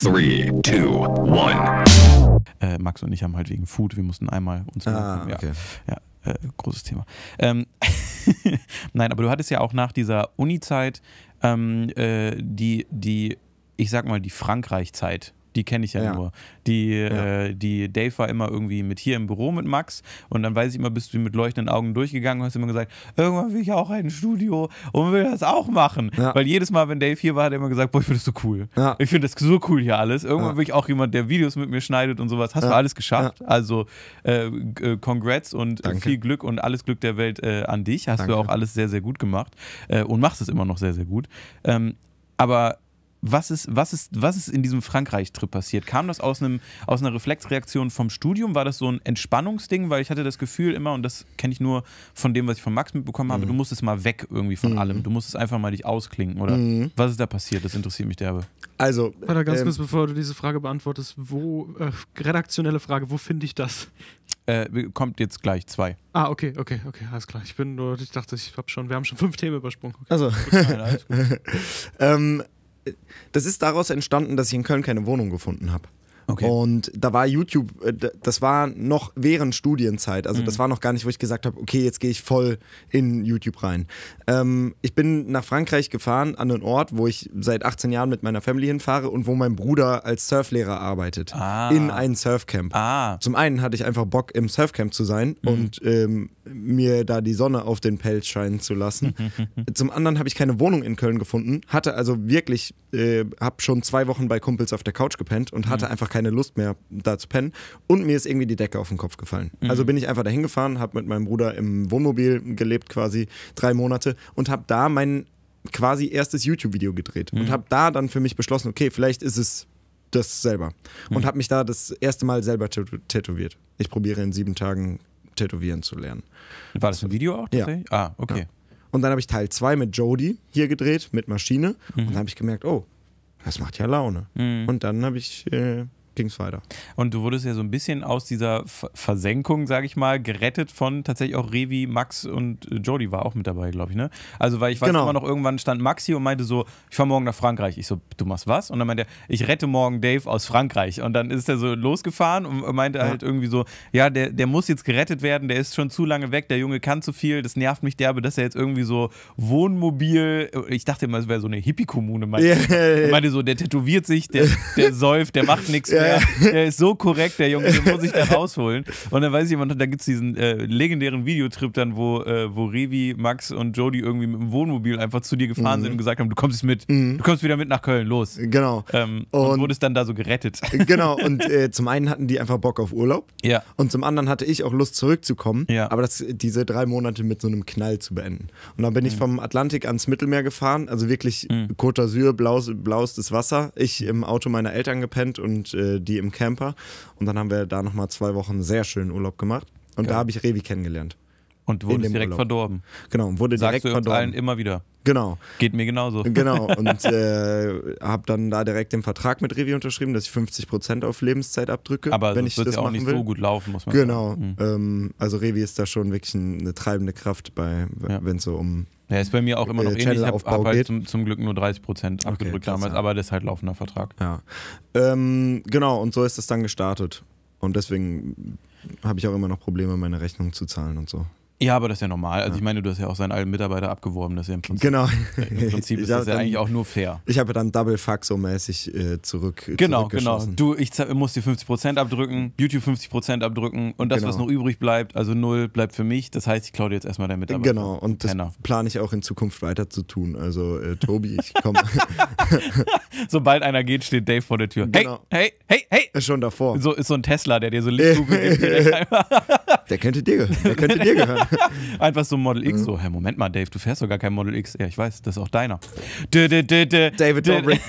3, 2, 1. Max und ich haben halt wegen Food, wir mussten einmal uns. Ah, machen. ja. Okay. ja. Äh, großes Thema. Ähm, Nein, aber du hattest ja auch nach dieser Uni-Zeit ähm, äh, die, die, ich sag mal, die Frankreich-Zeit die kenne ich ja, ja, nur. Die, ja. Äh, die Dave war immer irgendwie mit hier im Büro mit Max und dann weiß ich immer, bist du mit leuchtenden Augen durchgegangen und hast immer gesagt, irgendwann will ich auch ein Studio und will das auch machen. Ja. Weil jedes Mal, wenn Dave hier war, hat er immer gesagt, boah, ich finde das so cool. Ich finde das so cool hier alles. Irgendwann will ich auch jemand, der Videos mit mir schneidet und sowas. Hast du alles geschafft. Also äh, äh, Congrats und äh, Danke. viel Glück und alles Glück der Welt äh, an dich. Hast Danke. du auch alles sehr, sehr gut gemacht äh, und machst es immer noch sehr, sehr gut. Ähm, aber was ist, was ist, was ist in diesem Frankreich-Trip passiert? Kam das aus, einem, aus einer Reflexreaktion vom Studium? War das so ein Entspannungsding? Weil ich hatte das Gefühl immer, und das kenne ich nur von dem, was ich von Max mitbekommen habe, mhm. du musstest mal weg irgendwie von mhm. allem. Du musstest einfach mal dich ausklinken, oder? Mhm. Was ist da passiert? Das interessiert mich derbe. Also. Warte, ganz ähm, kurz, bevor du diese Frage beantwortest, wo, äh, redaktionelle Frage, wo finde ich das? Äh, kommt jetzt gleich zwei. Ah, okay, okay, okay, alles klar. Ich bin nur, ich dachte, ich habe schon, wir haben schon fünf Themen übersprungen. Okay. Also. ähm, das ist daraus entstanden, dass ich in Köln keine Wohnung gefunden habe. Okay. Und da war YouTube, äh, das war noch während Studienzeit. Also mhm. das war noch gar nicht, wo ich gesagt habe, okay, jetzt gehe ich voll in YouTube rein. Ähm, ich bin nach Frankreich gefahren, an einen Ort, wo ich seit 18 Jahren mit meiner Family hinfahre und wo mein Bruder als Surflehrer arbeitet. Ah. In ein Surfcamp. Ah. Zum einen hatte ich einfach Bock, im Surfcamp zu sein mhm. und ähm, mir da die Sonne auf den Pelz scheinen zu lassen. Zum anderen habe ich keine Wohnung in Köln gefunden, hatte also wirklich, äh, habe schon zwei Wochen bei Kumpels auf der Couch gepennt und hatte mhm. einfach keine keine Lust mehr, da zu pennen. Und mir ist irgendwie die Decke auf den Kopf gefallen. Mhm. Also bin ich einfach dahin gefahren, habe mit meinem Bruder im Wohnmobil gelebt quasi drei Monate und habe da mein quasi erstes YouTube-Video gedreht mhm. und habe da dann für mich beschlossen, okay, vielleicht ist es das selber. Und mhm. habe mich da das erste Mal selber tätowiert. Ich probiere in sieben Tagen tätowieren zu lernen. War das ein Video auch? Ja. Ah, okay. Ja. Und dann habe ich Teil 2 mit Jody hier gedreht, mit Maschine. Mhm. Und dann habe ich gemerkt, oh, das macht ja Laune. Mhm. Und dann habe ich äh, ging es weiter. Und du wurdest ja so ein bisschen aus dieser Versenkung, sage ich mal, gerettet von tatsächlich auch Revi, Max und äh, Jody war auch mit dabei, glaube ich, ne? Also, weil ich weiß genau. immer noch, irgendwann stand Maxi und meinte so, ich fahre morgen nach Frankreich. Ich so, du machst was? Und dann meinte er, ich rette morgen Dave aus Frankreich. Und dann ist er so losgefahren und meinte ja. halt irgendwie so, ja, der, der muss jetzt gerettet werden, der ist schon zu lange weg, der Junge kann zu viel, das nervt mich derbe, dass er jetzt irgendwie so Wohnmobil, äh, ich dachte immer, es wäre so eine Hippie-Kommune, meinte, yeah. meinte so, der tätowiert sich, der, der säuft, der macht nichts ja, der, ist so korrekt, der Junge, der muss sich da rausholen. Und dann weiß ich jemand, da gibt es diesen äh, legendären Videotrip dann, wo, äh, wo Revi, Max und Jody irgendwie mit dem Wohnmobil einfach zu dir gefahren mhm. sind und gesagt haben, du kommst mit, mhm. du kommst wieder mit nach Köln, los. Genau. Ähm, und, und wurdest dann da so gerettet. Genau, und äh, zum einen hatten die einfach Bock auf Urlaub. Ja. Und zum anderen hatte ich auch Lust zurückzukommen. Ja. Aber das, diese drei Monate mit so einem Knall zu beenden. Und dann bin mhm. ich vom Atlantik ans Mittelmeer gefahren, also wirklich mhm. Côte d'Azur, blaues, blaues Wasser. Ich im Auto meiner Eltern gepennt und äh, äh, die im Camper. Und dann haben wir da nochmal zwei Wochen sehr schönen Urlaub gemacht. Und Geil. da habe ich Revi kennengelernt. Und wurde direkt Urlaub. verdorben. Genau, und wurde Sagst direkt du verdorben. allen immer wieder. Genau. Geht mir genauso. Genau, und äh, habe dann da direkt den Vertrag mit Revi unterschrieben, dass ich 50% Prozent auf Lebenszeit abdrücke. Aber wenn ich wird das auch nicht will. so gut laufen, muss man genau. sagen. mhm. ähm, also Revi ist da schon wirklich eine treibende Kraft, bei, wenn es so um ja, ist bei mir auch immer noch äh, ähnlich. Ich habe hab halt zum, zum, Glück nur 30 Prozent abgedrückt okay, damals, aber das ist halt laufender Vertrag. Ja. Ähm, genau, und so ist das dann gestartet. Und deswegen habe ich auch immer noch Probleme, meine Rechnung zu zahlen und so. Ja, aber das ist ja normal. Also ja. ich meine, du hast ja auch seinen alten Mitarbeiter abgeworben, das ist ja im Prinzip. Genau. Im Prinzip ist das ja eigentlich auch nur fair. Ich habe dann Double Fuck so mäßig äh, zurück. Genau, genau. Du, ich muss dir 50% abdrücken, YouTube 50% abdrücken und das, genau. was noch übrig bleibt, also null, bleibt für mich. Das heißt, ich klaue dir jetzt erstmal deinen Mitarbeiter. Genau, und das plane ich auch in Zukunft weiter zu tun. Also, äh, Tobi, ich komme. Sobald einer geht, steht Dave vor der Tür. Genau. Hey, hey, hey, hey! Schon davor. So ist so ein Tesla, der dir so links Der könnte dir Der könnte dir gehören. Einfach so Model X. Mhm. So, hey, Moment mal, Dave, du fährst doch gar kein Model X. Ja, ich weiß, das ist auch deiner. David Dobrik.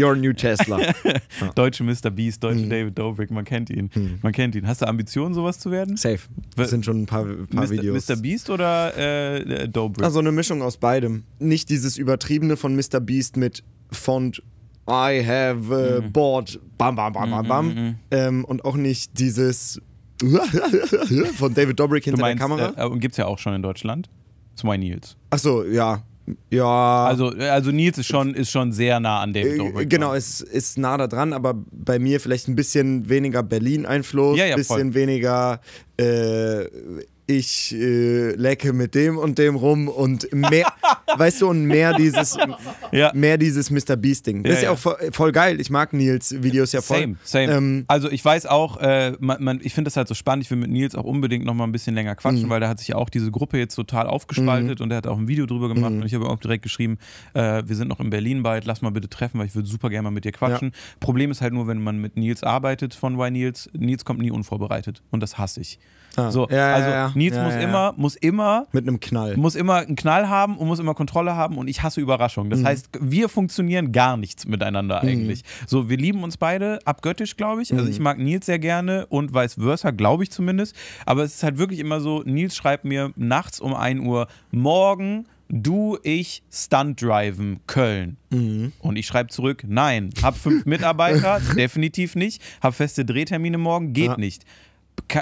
Your new Tesla. deutsche Mr. Beast, deutsche hm. David Dobrik, man kennt ihn. Hm. Man kennt ihn. Hast du Ambitionen, sowas zu werden? Safe. Das sind schon ein paar, ein paar Mr. Videos. Mr. Beast oder äh, äh, Dobrik? Also eine Mischung aus beidem. Nicht dieses Übertriebene von Mr. Beast mit Font I have äh, mhm. bought bam bam bam bam mhm, bam. Mhm, mhm. Ähm, und auch nicht dieses Von David Dobrik hinter meinst, der Kamera. und äh, es äh, ja auch schon in Deutschland. Zwei Nils. Ach so, ja. Ja. Also, also Nils ist schon, ist schon sehr nah an David äh, Dobrik. Genau, es ist, ist nah da dran, aber bei mir vielleicht ein bisschen weniger Berlin-Einfluss, ein ja, ja, bisschen voll. weniger äh, ich äh, lecke mit dem und dem rum und mehr, weißt du, und mehr dieses, ja. mehr dieses Mr. Beast Ding. Das ja, ist ja, auch voll, voll, geil. Ich mag Nils Videos ja voll. Same, same. Ähm, also ich weiß auch, äh, man, man, ich finde das halt so spannend. Ich will mit Nils auch unbedingt noch mal ein bisschen länger quatschen, mhm. weil da hat sich ja auch diese Gruppe jetzt total aufgespaltet mhm. und er hat auch ein Video drüber gemacht mhm. und ich habe auch direkt geschrieben, äh, wir sind noch in Berlin bald, lass mal bitte treffen, weil ich würde super gerne mal mit dir quatschen. Ja. Problem ist halt nur, wenn man mit Nils arbeitet von Why Nils, Nils kommt nie unvorbereitet und das hasse ich. Ah. So, ja, also ja, ja. Nils muss immer, muss immer mit einem Knall, muss immer einen Knall haben und muss immer Kontrolle haben und ich hasse Überraschungen. Das mhm. heißt, wir funktionieren gar nichts miteinander mhm. eigentlich. Mhm. So, wir lieben uns beide abgöttisch, glaube ich. Also mhm. ich mag Nils sehr gerne und vice versa, glaube ich zumindest. Aber es ist halt wirklich immer so, Nils schreibt mir nachts um 1 Uhr morgen du, ich, Stunt-Driven, Köln. Mhm. Und ich schreibe zurück, nein, hab fünf Mitarbeiter, definitiv nicht, hab feste Drehtermine morgen, geht ja. nicht.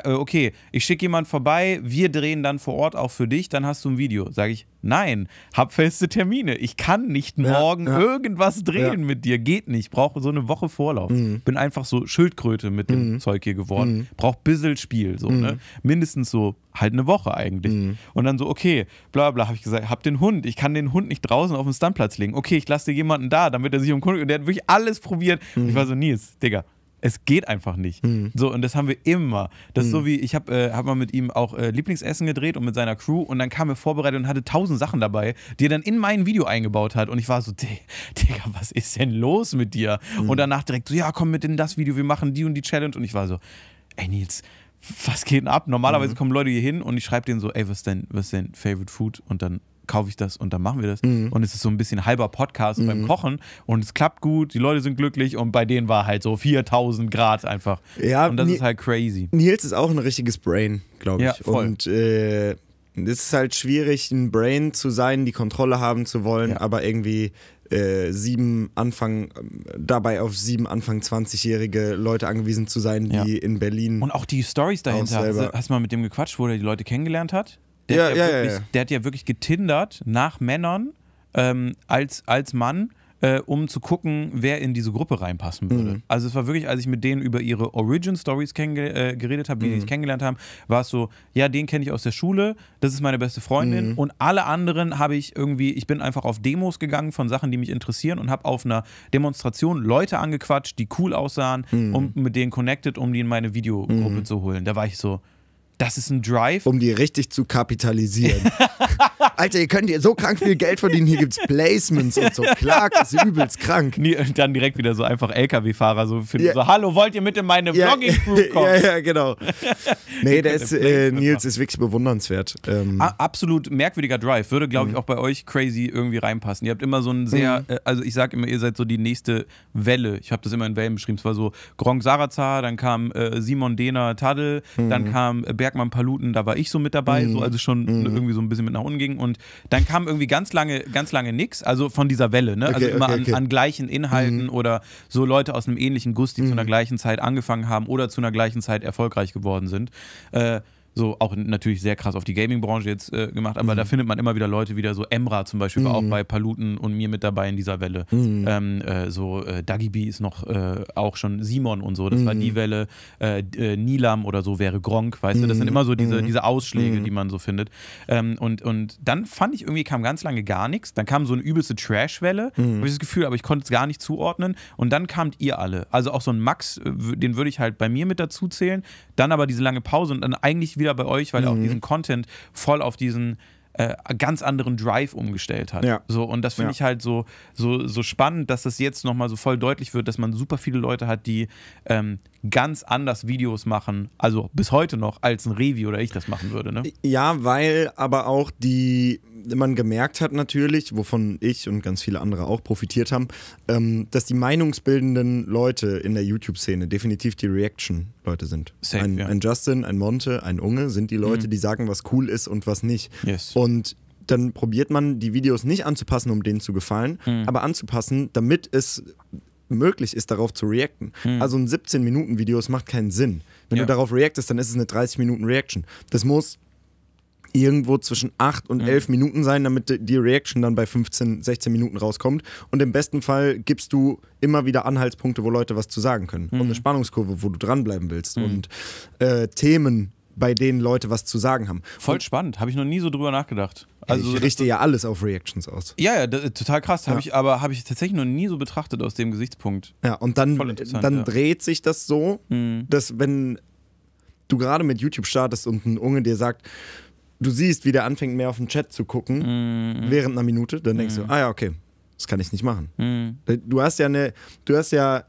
Äh, okay, ich schicke jemanden vorbei, wir drehen dann vor Ort auch für dich, dann hast du ein Video. Sage ich, nein, hab feste Termine. Ich kann nicht morgen ja, ja. irgendwas drehen ja. mit dir. Geht nicht. Brauche so eine Woche Vorlauf. Mhm. Bin einfach so Schildkröte mit dem mhm. Zeug hier geworden. Mhm. Brauch bissel Spiel. So, ne? mhm. ne? Mindestens so halt eine Woche eigentlich. Mhm. Und dann so, okay, bla bla, hab ich gesagt, hab den Hund. Ich kann den Hund nicht draußen auf den Standplatz legen. Okay, ich lasse dir jemanden da, damit er sich umkundigt. Und der hat wirklich alles probiert. Und mhm. ich war so, Nils, Digga, es geht einfach nicht. Mhm. So, und das haben wir immer. Das ist so hm. wie, ich habe äh, hab mal mit ihm auch äh, Lieblingsessen gedreht und mit seiner Crew und dann kam er vorbereitet und hatte tausend Sachen dabei, die er dann in mein Video eingebaut hat. Und ich war so, Digga, was ist denn los mit dir? Mhm. Und hm. danach direkt so, ja, komm mit in das Video, wir machen die und die Challenge. Und ich war so, ey Nils, was geht denn ab? Normalerweise hm. kommen Leute hier hin und ich schreibe denen so, ey, was ist denn, was ist denn Favorite Food? Und dann kaufe ich das und dann machen wir das. Mhm. Und es ist so ein bisschen halber Podcast mhm. beim Kochen und es klappt gut, die Leute sind glücklich und bei denen war halt so 4000 Grad einfach. Ja, und das Ni ist halt crazy. Nils ist auch ein richtiges Brain, glaube ich. Ja, voll. Und äh, es ist halt schwierig, ein Brain zu sein, die Kontrolle haben zu wollen, ja. aber irgendwie äh, sieben Anfang, dabei auf sieben Anfang 20-jährige Leute angewiesen zu sein, die ja. in Berlin. Und auch die Stories dahinter. Hast, hast du mal mit dem gequatscht, wo er die Leute kennengelernt hat? Der, ja, hat, ja, ja, wirklich, der hat ja wirklich getindert nach Männern ähm, als, als Mann. Äh, um zu gucken, wer in diese Gruppe reinpassen mhm. würde. Mhm. Also es war wirklich, als ich mit denen über ihre Origin-Stories äh, geredet habe, wie mhm. die sich kennengelernt haben, war es so, ja, den kenne ich aus der Schule, das ist meine beste Freundin mhm. und alle anderen habe ich irgendwie, ich bin einfach auf Demos gegangen von Sachen, die mich interessieren und habe auf einer Demonstration Leute angequatscht, die cool aussahen, mhm. und mit denen connected, um die in meine Videogruppe mhm. zu holen. Da war ich so, das ist ein Drive. Um die richtig zu kapitalisieren. Alter, ihr könnt hier so krank viel Geld verdienen, hier gibt es Placements und so. Clark ist übelst krank. Nee, und dann direkt wieder so einfach LKW-Fahrer so finden, ja. so, hallo, wollt ihr mit in meine ja. Vlogging-Crew kommen? Ja, ja, genau. nee, der ist, äh, Nils ist wirklich bewundernswert. Ähm. Absolut merkwürdiger Drive. Würde, glaube ich, mhm. auch bei euch crazy irgendwie reinpassen. Ihr habt immer so einen sehr, mhm. äh, also ich sage immer, ihr seid so die nächste Welle. Ich habe das immer in Wellen beschrieben. Es war so Gronk Sarazar, dann kam äh, Simon Dehner Taddel, mhm. dann kam äh, Bert Bergmann Paluten, da war ich so mit dabei, mhm. so also schon mhm. irgendwie so ein bisschen mit nach unten ging. Und dann kam irgendwie ganz lange, ganz lange nichts, also von dieser Welle, ne? Also okay, also immer okay, an, okay. an, gleichen Inhalten mhm. oder so Leute aus einem ähnlichen Guss, die zu einer mhm. gleichen Zeit angefangen haben oder zu einer gleichen Zeit erfolgreich geworden sind. Äh, so auch natürlich sehr krass auf die Gaming-Branche jetzt äh, gemacht, aber mhm. da findet man immer wieder Leute wieder, so Emra zum Beispiel, mhm. war auch mhm. bei Paluten und mir mit dabei in dieser Welle. Mhm. Ähm, äh, so äh, Dagi B ist noch äh, auch schon Simon und so, das war mhm. die Welle. Äh, äh, Nilam oder so wäre Gronk, weißt du, das sind mhm. immer so diese, diese Ausschläge, die man so findet. Ähm, und, und dann fand ich irgendwie, kam ganz lange gar nichts, dann kam so eine übelste Trash-Welle, mhm. habe ich das Gefühl, aber ich konnte es gar nicht zuordnen und dann kamt ihr alle. Also auch so ein Max, äh, den würde ich halt bei mir mit dazu zählen, dann aber diese lange Pause und dann eigentlich wieder wieder bei euch, weil mhm. er auch mhm. diesen Content voll auf diesen äh, ganz anderen Drive umgestellt hat. Ja. So, und das finde ja. ich halt so, so, so spannend, dass das jetzt nochmal so voll deutlich wird, dass man super viele Leute hat, die ähm, ganz anders Videos machen, also bis heute noch, als ein Revi oder ich das machen würde. Ne? Ja, weil aber auch die, man gemerkt hat natürlich, wovon ich und ganz viele andere auch profitiert haben, ähm, dass die meinungsbildenden Leute in der YouTube-Szene definitiv die Reaction-Leute sind. Safe, ein, ja. ein, Justin, ein Monte, ein Unge sind die Leute, mhm. die sagen, was cool ist und was nicht. Yes. Und dann probiert man die Videos nicht anzupassen, um denen zu gefallen, mhm. aber anzupassen, damit es möglich ist, darauf zu reacten. Hm. Also ein 17-Minuten-Video, es macht keinen Sinn. Wenn ja. du darauf reactest, dann ist es eine 30-Minuten-Reaction. Das muss irgendwo zwischen 8 und 11 mhm. Minuten sein, damit die Reaction dann bei 15, 16 Minuten rauskommt. Und im besten Fall gibst du immer wieder Anhaltspunkte, wo Leute was zu sagen können. Mhm. Und eine Spannungskurve, wo du dranbleiben willst. Mhm. Und äh, Themen, bei denen Leute was zu sagen haben. Voll und spannend, habe ich noch nie so drüber nachgedacht. Also ich richte ja alles auf Reactions aus. Ja, ja, das, äh, total krass, ja. habe ich aber habe ich tatsächlich noch nie so betrachtet aus dem Gesichtspunkt. Ja, und dann dann ja. dreht sich das so, mhm. dass wenn du gerade mit YouTube startest und ein Unge dir sagt, du siehst, wie der anfängt mehr auf den Chat zu gucken mhm. während einer Minute, dann denkst mhm. du, ah ja, okay, das kann ich nicht machen. Mhm. Äh, du hast ja eine du hast ja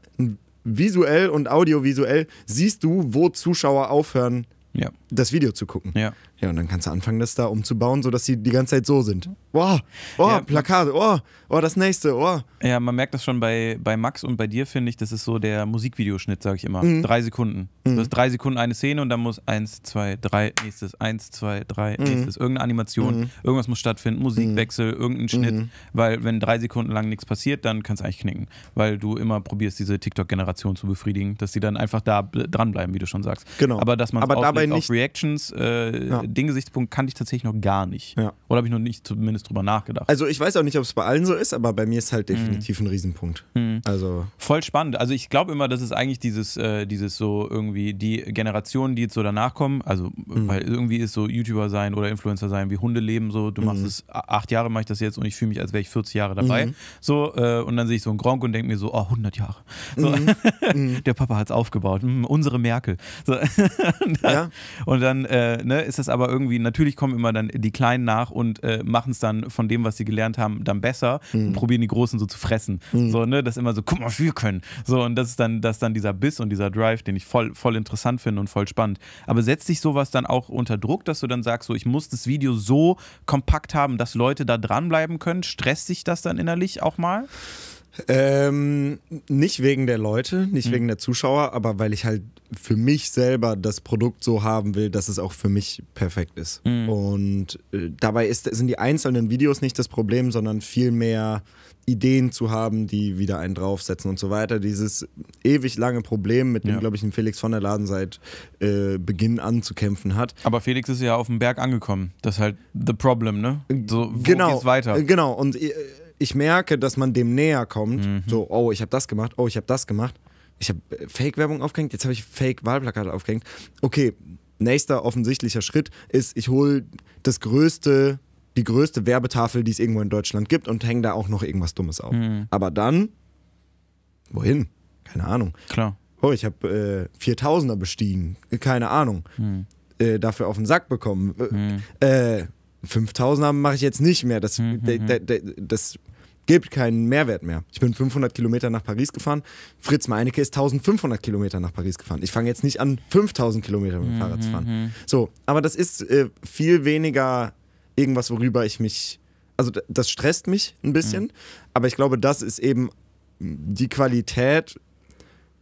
visuell und audiovisuell siehst du, wo Zuschauer aufhören ja das Video zu gucken. Ja. Ja, und dann kannst du anfangen, das da umzubauen, sodass sie die ganze Zeit so sind. Boah, oh, ja, Plakate, oh, oh, das nächste, oh. Ja, man merkt das schon bei, bei Max und bei dir, finde ich, das ist so der Musikvideoschnitt, sage ich immer. Mhm. Drei Sekunden. Mhm. Du hast drei Sekunden eine Szene und dann muss eins, zwei, drei, nächstes, eins, zwei, drei, mhm. nächstes. Irgendeine Animation, mhm. irgendwas muss stattfinden, Musikwechsel, mhm. irgendein Schnitt, mhm. weil wenn drei Sekunden lang nichts passiert, dann kannst du eigentlich knicken, weil du immer probierst, diese TikTok-Generation zu befriedigen, dass die dann einfach da dranbleiben, wie du schon sagst. Genau. Aber dass man Aber dabei nicht Reactions, äh, ja. den Gesichtspunkt kannte ich tatsächlich noch gar nicht. Ja. Oder habe ich noch nicht zumindest drüber nachgedacht. Also ich weiß auch nicht, ob es bei allen so ist, aber bei mir ist halt definitiv mhm. ein Riesenpunkt. Mhm. Also Voll spannend. Also ich glaube immer, das ist eigentlich dieses, äh, dieses so irgendwie die Generationen, die jetzt so danach kommen, also mhm. weil irgendwie ist so YouTuber sein oder Influencer sein wie Hunde leben so, du machst mhm. es, acht Jahre mache ich das jetzt und ich fühle mich, als wäre ich 40 Jahre dabei. Mhm. So, äh, und dann sehe ich so einen Gronk und denke mir so, oh, 100 Jahre. So, mhm. Der Papa hat es aufgebaut, hm, unsere Merkel. So, ja. Und dann äh, ne, ist es aber irgendwie, natürlich kommen immer dann die Kleinen nach und äh, machen es dann von dem, was sie gelernt haben, dann besser mhm. und probieren die Großen so zu fressen. Mhm. So, ne, das immer so, guck mal, wir können. So, und das ist dann, das ist dann dieser Biss und dieser Drive, den ich voll, voll interessant finde und voll spannend. Aber setzt sich sowas dann auch unter Druck, dass du dann sagst, so, ich muss das Video so kompakt haben, dass Leute da dranbleiben können? Stresst sich das dann innerlich auch mal? Ähm, nicht wegen der Leute, nicht mhm. wegen der Zuschauer, aber weil ich halt für mich selber das Produkt so haben will, dass es auch für mich perfekt ist. Mhm. Und äh, dabei ist, sind die einzelnen Videos nicht das Problem, sondern vielmehr Ideen zu haben, die wieder einen draufsetzen und so weiter. Dieses ewig lange Problem, mit dem, ja. glaube ich, ein Felix von der Laden seit äh, Beginn an zu kämpfen hat. Aber Felix ist ja auf dem Berg angekommen. Das ist halt the problem, ne? So, wo genau, geht's weiter? Genau, und äh, ich merke, dass man dem näher kommt, mhm. so, oh, ich habe das gemacht, oh, ich habe das gemacht, ich habe äh, Fake-Werbung aufgehängt, jetzt habe ich Fake-Wahlplakate aufgehängt. Okay, nächster offensichtlicher Schritt ist, ich hole das größte, die größte Werbetafel, die es irgendwo in Deutschland gibt und hänge da auch noch irgendwas Dummes auf. Mhm. Aber dann, wohin? Keine Ahnung. Klar. Oh, ich habe äh, 4000er bestiegen, keine Ahnung. Mhm. Äh, dafür auf den Sack bekommen. Äh, 5000er mhm. äh, mache ich jetzt nicht mehr. Das, mhm, mhm, das gibt keinen Mehrwert mehr. Ich bin 500 Kilometer nach Paris gefahren. Fritz Meinecke ist 1500 Kilometer nach Paris gefahren. Ich fange jetzt nicht an, 5000 Kilometer mit dem mhm. Fahrrad zu fahren. Mhm, mhm. So, aber das ist äh, viel weniger irgendwas, worüber ich mich. Also, das stresst mich ein bisschen. Mhm. Aber ich glaube, das ist eben die Qualität,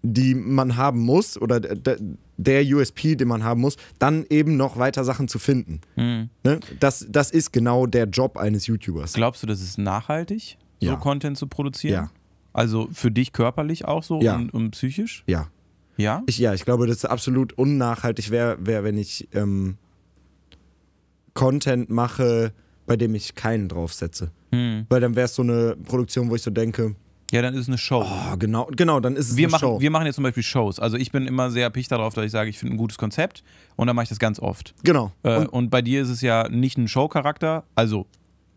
die man haben muss oder der USP, den man haben muss, dann eben noch weiter Sachen zu finden. Mhm. Ne? Das, das ist genau der Job eines YouTubers. Glaubst du, das ist nachhaltig? ja. so Content zu produzieren? Ja. Also für dich körperlich auch so ja. und, und, psychisch? Ja. Ja? Ich, ja, ich glaube, das ist absolut unnachhaltig wäre, wär, wenn ich ähm, Content mache, bei dem ich keinen draufsetze. Hm. Weil dann wäre es so eine Produktion, wo ich so denke, ja, dann ist es eine Show. Oh, genau, genau, dann ist es wir eine machen, Show. Wir machen jetzt zum Beispiel Shows. Also ich bin immer sehr picht darauf, dass ich sage, ich finde ein gutes Konzept und dann mache ich das ganz oft. Genau. Äh, und, und, bei dir ist es ja nicht ein Showcharakter, also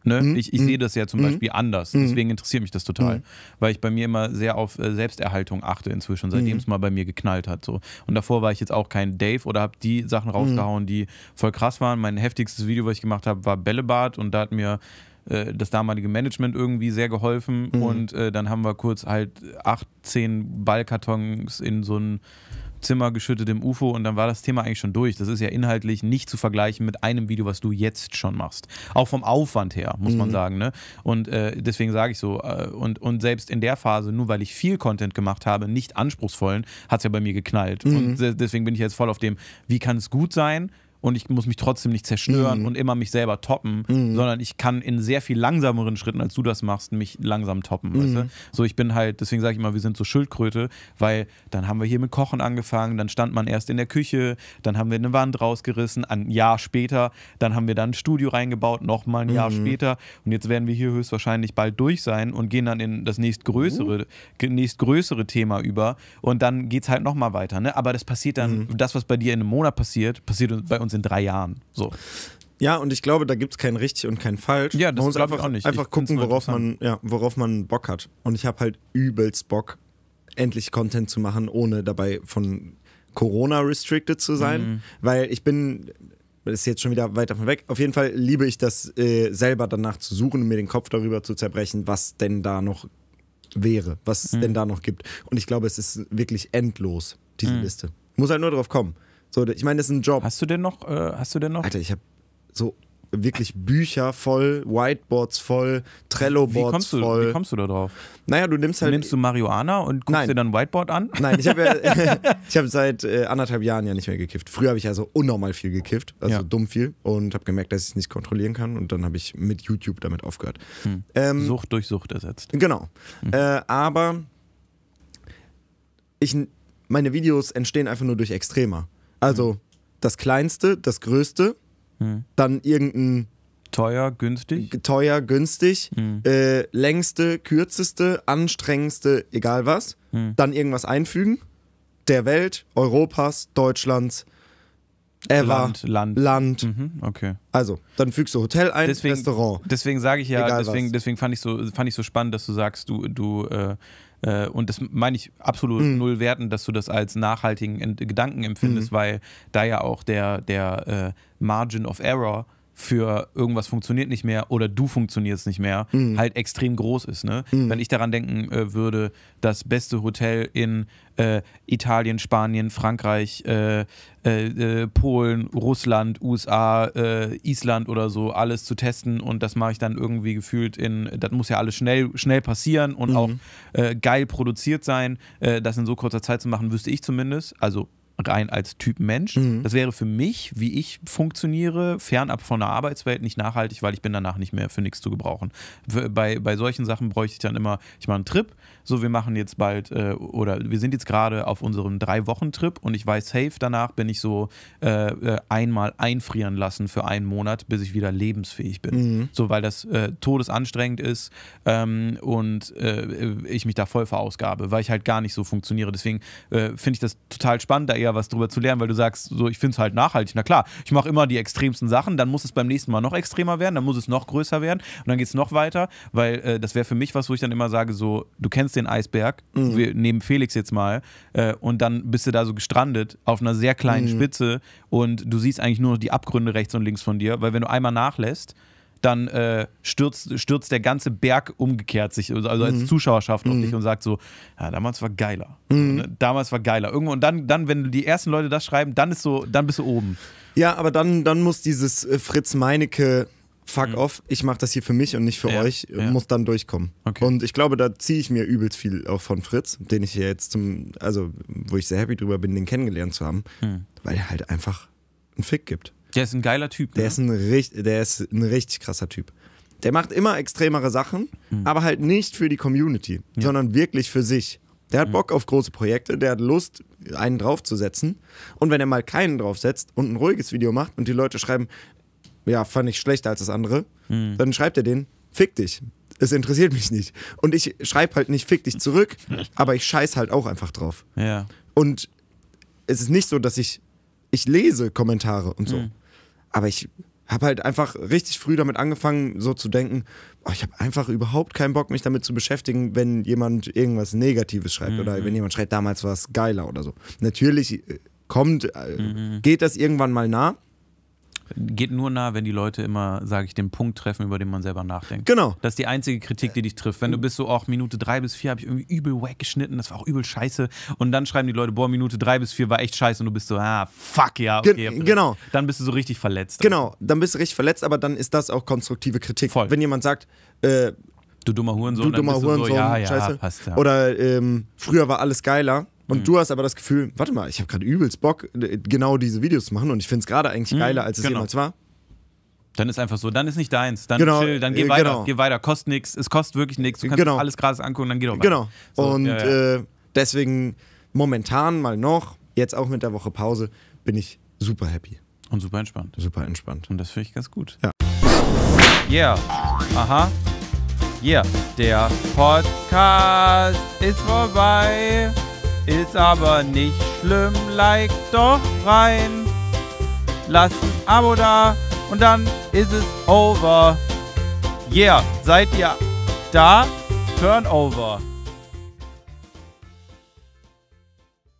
Ne? Mhm. Ich, ich mhm. sehe das ja zum mhm. Beispiel mhm. anders. Deswegen interessiert mich das total. Mhm. Weil ich bei mir immer sehr auf äh, Selbsterhaltung achte inzwischen, seitdem mhm. es mal bei mir geknallt hat. So. Und davor war ich jetzt auch kein Dave oder habe die Sachen rausgehauen, die voll krass waren. Mein heftigstes Video, was ich gemacht habe, war Bällebad und da hat mir äh, das damalige Management irgendwie sehr geholfen. Mhm. Und äh, dann haben wir kurz halt 18 Ballkartons in so ein Zimmer geschüttet im UFO und dann war das Thema eigentlich schon durch. Das ist ja inhaltlich nicht zu vergleichen mit einem Video, was du jetzt schon machst. Auch vom Aufwand her, muss mhm. man sagen. Ne? Und äh, deswegen sage ich so, äh, und, und selbst in der Phase, nur weil ich viel Content gemacht habe, nicht anspruchsvollen, hat es ja bei mir geknallt. Mhm. Und deswegen bin ich jetzt voll auf dem, wie kann es gut sein? und ich muss mich trotzdem nicht zerstören mhm. und immer mich selber toppen, mhm. sondern ich kann in sehr viel langsameren Schritten, als du das machst, mich langsam toppen. Mhm. Weißt du? Mhm. So, ich bin halt, deswegen sage ich immer, wir sind so Schildkröte, weil dann haben wir hier mit Kochen angefangen, dann stand man erst in der Küche, dann haben wir eine Wand rausgerissen, ein Jahr später, dann haben wir dann ein Studio reingebaut, nochmal ein Jahr mhm. später und jetzt werden wir hier höchstwahrscheinlich bald durch sein und gehen dann in das nächstgrößere, uh. nächstgrößere Thema über und dann geht es halt nochmal weiter. Ne? Aber das passiert dann, mhm. das, was bei dir in einem Monat passiert, passiert bei uns uns in drei Jahren. So. Ja, und ich glaube, da gibt es kein richtig und kein falsch. Ja, das man muss einfach, auch nicht. einfach ich gucken, worauf man, ja, worauf man Bock hat. Und ich habe halt übelst Bock, endlich Content zu machen, ohne dabei von Corona restricted zu sein. Mhm. Weil ich bin, das ist jetzt schon wieder weit davon weg. Auf jeden Fall liebe ich das, äh, selber danach zu suchen und mir den Kopf darüber zu zerbrechen, was denn da noch wäre, was mhm. es denn da noch gibt. Und ich glaube, es ist wirklich endlos, diese mhm. Liste. Muss halt nur drauf kommen. So, ich meine, das ist ein Job. Hast du denn noch, äh, hast du denn noch? Alter, ich habe so wirklich Bücher voll, Whiteboards voll, Trello-Boards voll. Wie kommst du da drauf? Naja, du nimmst halt. Nimmst du Marihuana und guckst Nein. dir dann Whiteboard an? Nein, ich habe ja, hab seit äh, anderthalb Jahren ja nicht mehr gekifft. Früher habe ich also unnormal viel gekifft, also ja. dumm viel, und habe gemerkt, dass ich es nicht kontrollieren kann. Und dann habe ich mit YouTube damit aufgehört. Hm. Ähm, Sucht durch Sucht ersetzt. Genau. Hm. Äh, aber ich, meine Videos entstehen einfach nur durch Extremer. Also mhm. das Kleinste, das Größte, mhm. dann irgendein Teuer, günstig. Teuer, günstig. Mhm. Äh, längste, kürzeste, anstrengendste, egal was. Mhm. Dann irgendwas einfügen. Der Welt, Europas, Deutschlands, ever. Land. Land. Land. Mhm, okay. Also, dann fügst du Hotel ein, deswegen, Restaurant. Deswegen sage ich ja, egal deswegen, deswegen fand ich, so, fand ich so spannend, dass du sagst, du, du äh, äh, und das meine ich absolut mhm. null werten, dass du das als nachhaltigen Gedanken empfindest, mhm. weil da ja auch der, der äh, Margin of Error äh, für irgendwas funktioniert nicht mehr oder du funktionierst nicht mehr, mhm. halt extrem groß ist. Ne? Mhm. Wenn ich daran denken äh, würde, das beste Hotel in äh, Italien, Spanien, Frankreich, äh, äh, äh Polen, Russland, USA, äh, Island oder so, alles zu testen und das mache ich dann irgendwie gefühlt in, das muss ja alles schnell, schnell passieren und mhm. auch geil produziert sein, das in so kurzer Zeit zu machen, wüsste ich zumindest. Also rein als Typ Mensch. Mhm. Das wäre für mich, wie ich funktioniere, fernab von der Arbeitswelt nicht nachhaltig, weil ich bin danach nicht mehr für nichts zu gebrauchen. Bei, bei solchen Sachen bräuchte ich dann immer, ich mache einen Trip, so wir machen jetzt bald äh, oder wir sind jetzt gerade auf unserem Drei-Wochen-Trip und ich weiß safe, danach bin ich so äh, äh einmal einfrieren lassen für einen Monat, bis ich wieder lebensfähig bin. Mhm. So, weil das äh, todesanstrengend ist ähm, und äh, ich mich da voll verausgabe, weil ich halt gar nicht so funktioniere. Deswegen äh, finde ich das total spannend, da eher mega was drüber zu lernen, weil du sagst, so, ich finde es halt nachhaltig. Na klar, ich mache immer die extremsten Sachen, dann muss es beim nächsten Mal noch extremer werden, dann muss es noch größer werden und dann geht es noch weiter, weil äh, das wäre für mich was, wo ich dann immer sage, so, du kennst den Eisberg, mhm. wir nehmen Felix jetzt mal äh, und dann bist du da so gestrandet auf einer sehr kleinen mhm. Spitze und du siehst eigentlich nur noch die Abgründe rechts und links von dir, weil wenn du einmal nachlässt, dann äh, stürzt, stürzt der ganze Berg umgekehrt sich, also, also als mhm. Zuschauerschaft auf mhm. dich und sagt so, ja, damals war geiler. Mhm. Ne, damals war geiler. Irgendwo, und dann, dann, wenn die ersten Leute das schreiben, dann ist so, dann bist du oben. Ja, aber dann, dann muss dieses äh, Fritz Meinecke Fuck mhm. off, ich mache das hier für mich und nicht für ja, euch, ja. muss dann durchkommen. Okay. Und ich glaube, da ziehe ich mir übelst viel auch von Fritz, den ich ja jetzt zum, also wo ich sehr happy drüber bin, den kennengelernt zu haben, hm. weil er halt einfach einen Fick gibt. Der ist ein geiler Typ. Der, ne? ist, ein richtig, der ist ein richtig krasser Typ. Der macht immer extremere Sachen, mhm. aber halt nicht für die Community, ja. sondern wirklich für sich. Der hat mhm. Bock auf große Projekte, der hat Lust, einen draufzusetzen. Und wenn er mal keinen draufsetzt und ein ruhiges Video macht und die Leute schreiben, ja, fand ich schlechter als das andere, mhm. dann schreibt er den, fick dich. Es interessiert mich nicht. Und ich schreibe halt nicht fick dich zurück, aber ich scheiß halt auch einfach drauf. Ja. Und es ist nicht so, dass ich, ich lese Kommentare und so. Mhm. Aber ich habe halt einfach richtig früh damit angefangen, so zu denken, oh, ich habe einfach überhaupt keinen Bock, mich damit zu beschäftigen, wenn jemand irgendwas Negatives schreibt mhm. oder wenn jemand schreibt, damals war es geiler oder so. Natürlich äh, kommt, äh, mhm. geht das irgendwann mal nah, geht nur nah, wenn die Leute immer, sage ich, den Punkt treffen, über den man selber nachdenkt. Genau. Das ist die einzige Kritik, die dich trifft. Wenn du bist so, auch Minute drei bis vier habe ich irgendwie übel wack geschnitten, das war auch übel scheiße. Und dann schreiben die Leute, boah, Minute drei bis vier war echt scheiße und du bist so, ah, fuck ja, okay. Gen genau. Dann bist du so richtig verletzt. Genau, dann bist du richtig verletzt, aber dann ist das auch konstruktive Kritik. Voll. Wenn jemand sagt, äh, Du dummer Hurensohn, du dummer Hurensohn, so, ja, ja, passt, ja. Oder ähm, früher war alles geiler. Und mhm. du hast aber das Gefühl, warte mal, ich habe gerade übelst Bock, genau diese Videos zu machen und ich finde es gerade eigentlich mhm, geiler, als es genau. jemals war. Dann ist einfach so, dann ist nicht deins, dann genau, chill, dann geh äh, weiter, genau. geh weiter, kostet nichts, es kostet wirklich nichts, du kannst genau. alles gratis angucken, dann geh doch weiter. Genau. So, und ja, ja. Äh, deswegen momentan mal noch, jetzt auch mit der Woche Pause, bin ich super happy. Und super entspannt. Super entspannt. Und das finde ich ganz gut. Ja. Yeah. Aha. Yeah. Der Podcast ist vorbei. Ist aber nicht schlimm, like doch rein. Lasst ein Abo da und dann ist es over. Yeah, seid ihr da? Turnover.